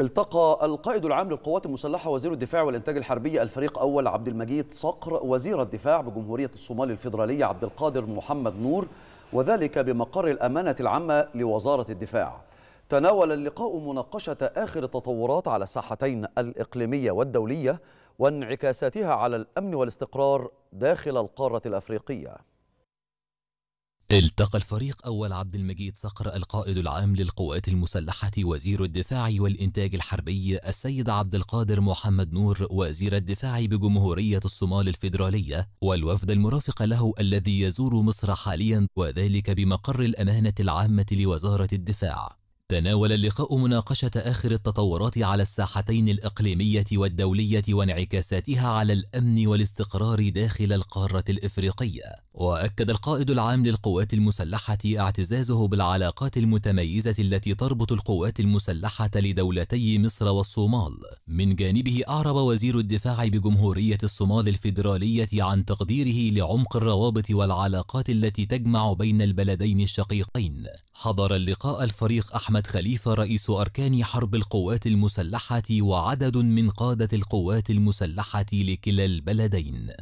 التقى القائد العام للقوات المسلحة وزير الدفاع والإنتاج الحربي الفريق أول عبد المجيد صقر وزير الدفاع بجمهورية الصومال الفيدرالية عبد القادر محمد نور وذلك بمقر الأمانة العامة لوزارة الدفاع تناول اللقاء مناقشة آخر التطورات على الساحتين الإقليمية والدولية وانعكاساتها على الأمن والاستقرار داخل القارة الأفريقية التقى الفريق أول عبد المجيد صقر القائد العام للقوات المسلحة وزير الدفاع والإنتاج الحربي السيد عبد القادر محمد نور وزير الدفاع بجمهورية الصومال الفيدرالية والوفد المرافق له الذي يزور مصر حاليا وذلك بمقر الأمانة العامة لوزارة الدفاع تناول اللقاء مناقشة آخر التطورات على الساحتين الإقليمية والدولية وانعكاساتها على الأمن والاستقرار داخل القارة الإفريقية وأكد القائد العام للقوات المسلحة اعتزازه بالعلاقات المتميزة التي تربط القوات المسلحة لدولتي مصر والصومال من جانبه أعرب وزير الدفاع بجمهورية الصومال الفيدرالية عن تقديره لعمق الروابط والعلاقات التي تجمع بين البلدين الشقيقين حضر اللقاء الفريق أحمد أحمد خليفة رئيس أركان حرب القوات المسلحة وعدد من قادة القوات المسلحة لكلا البلدين